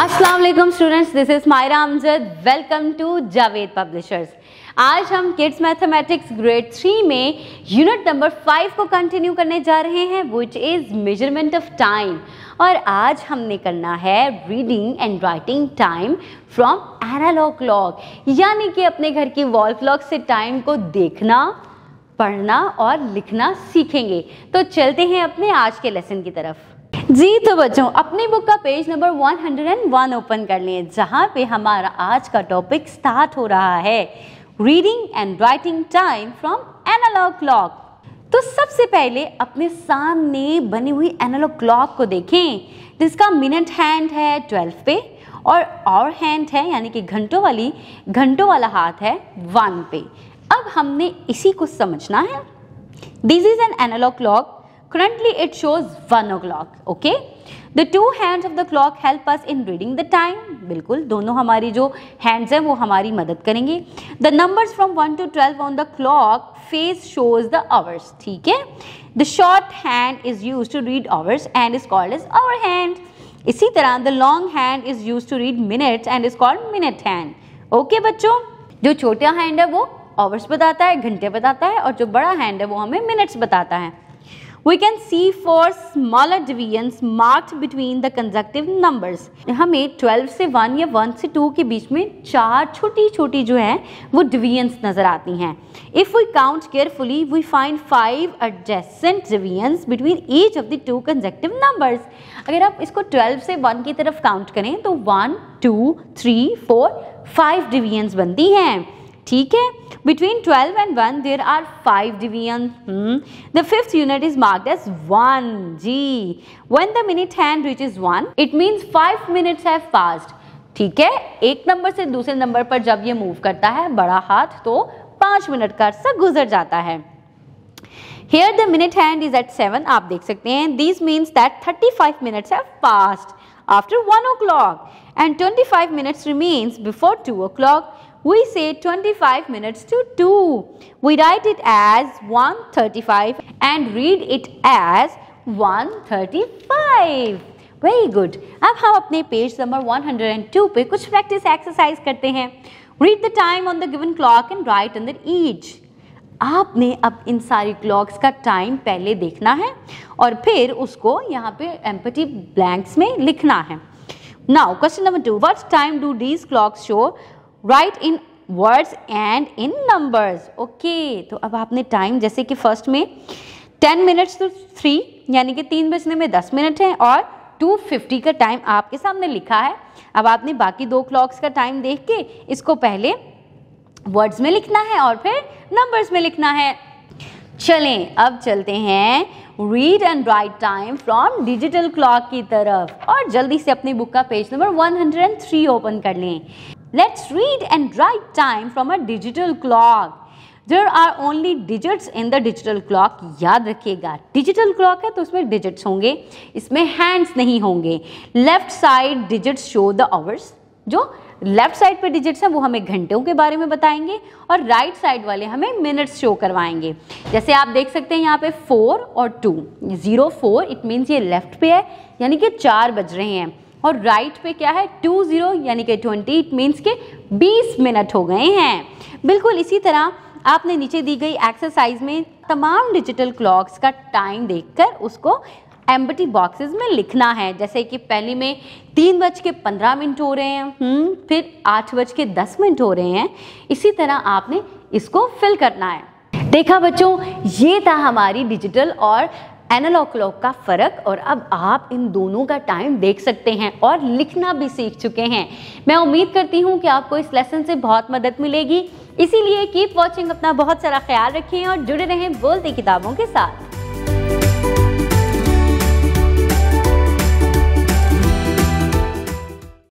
अस्सलाम वालेकुम students this is Myra Amjad welcome to Javed publishers आज हम किड्स मैथमेटिक्स ग्रेड थ्री में यूनिट नंबर फाइव को कंटिन्यू करने जा रहे हैं which is measurement of time और आज हमने करना है reading and writing time from analogue clock यानी कि अपने घर की वॉल क्लॉक से टाइम को देखना पढ़ना और लिखना सीखेंगे तो चलते हैं अपने आज के लेसन की तरफ जी तो बच्चों अपनी बुक का पेज नंबर 101 ओपन कर लिए जहाँ पे हमारा आज का टॉपिक स्टार्ट हो रहा है reading and writing time from analogue clock तो सबसे पहले अपने सामने बनी हुई एनालॉग क्लॉक को देखें जिसका मिनट हैंड है 12 पे और आवर हैंड है यानी कि घंटों वाली घंटों वाला हाथ है वन पे अब हमने इसी को समझना है this is an analogue clock Currently it shows 1 o'clock. Okay. The two hands of the clock help us in reading the time बिल्कुल दोनों हमारी जो हैंड्स हैं वो हमारी मदद करेंगे the numbers from one to twelve on the clock face shows the hours ठीक है the short hand is use to read hours and is called is hour hand इसी तरह the long hand is use to read minutes and is called minute hand okay बच्चों जो छोटा hand है वो hours बताता है घंटे बताता है और जो बड़ा हैंड है वो हमें मिनट्स बताता है we can see four smaller divisions marked between the conjunctive numbers हमें 12 से 1 या 1 से 2 के बीच में चार छोटी छोटी जो हैं वो डिवीजन्स नज़र आती हैं if we count carefully we find five adjacent divisions between each of the two conjunctive numbers अगर आप इसको 12 से 1 की तरफ काउंट करें तो 1, 2, 3, 4, 5 डिवीजन्स बनती हैं ठीक है between twelve and one there are five division the fifth unit is is as one G g the the hand hand is one it means five minutes have passed ठीक है एक number से दूसरे number पर जब ये move करता है बड़ा हाथ तो पांच मिनट का अर्सा गुजर जाता है Here the minute hand is at seven आप देख सकते हैं this means that thirty five minutes है passed after one o'clock and twenty five minutes remains before two o'clock we say 25 minutes to 2. We write it as 135 and read it as 135. Very good. Now, we have page number 102. We have practice exercise. Karte hain. Read the time on the given clock and write under each. आपने अब इन सारी clocks का time पहले देखना है और फिर उसको यहाँ पे empty blanks में लिखना है Now question number two. What time do these clocks show? Write in words and in numbers okay तो अब आपने टाइम जैसे कि फर्स्ट में टेन मिनट्स टू थ्री यानी कि तीन बजने में दस मिनट हैं और टू फिफ्टी का टाइम आपके सामने लिखा है अब आपने बाकी दो क्लॉक्स का टाइम देख के इसको पहले वर्ड्स में लिखना है और फिर नंबर्स में लिखना है चलें अब चलते हैं read and write time from digital clock की तरफ और जल्दी से अपनी बुक का पेज नंबर 103 ओपन कर लें Let's read and write time from a digital clock. there are only digits in the digital clock याद रखिएगा digital clock है तो उसमें digits होंगे इसमें hands नहीं होंगे left side digits show the hours जो लेफ्ट साइड पे डिजिट्स हैं वो हमें घंटों के बारे में बताएंगे और राइट right साइड वाले हमें मिनट्स शो करवाएंगे जैसे आप देख सकते हैं यहाँ पे फोर और two zero four it means ये लेफ्ट पे है यानी कि चार बज रहे हैं और राइट पे क्या है टू ज़ीरो यानी कि ट्वेंटी इट मीन्स के बीस मिनट हो गए हैं बिल्कुल इसी तरह आपने नीचे दी गई एक्सरसाइज में तमाम डिजिटल क्लॉक्स का टाइम देखकर उसको एम्बटी बॉक्सेस में लिखना है जैसे कि पहली में तीन बज के पंद्रह मिनट हो रहे हैं हम्म, फिर आठ बज के दस मिनट हो रहे हैं इसी तरह आपने इसको फिल करना है देखा बच्चों ये था हमारी डिजिटल और एनालॉग क्लॉक का फ़र्क और अब आप इन दोनों का टाइम देख सकते हैं और लिखना भी सीख चुके हैं मैं उम्मीद करती हूँ कि आपको इस लेसन से बहुत मदद मिलेगी इसीलिए कीप वॉचिंग अपना बहुत सारा ख्याल रखें और जुड़े रहें बोलती किताबों के साथ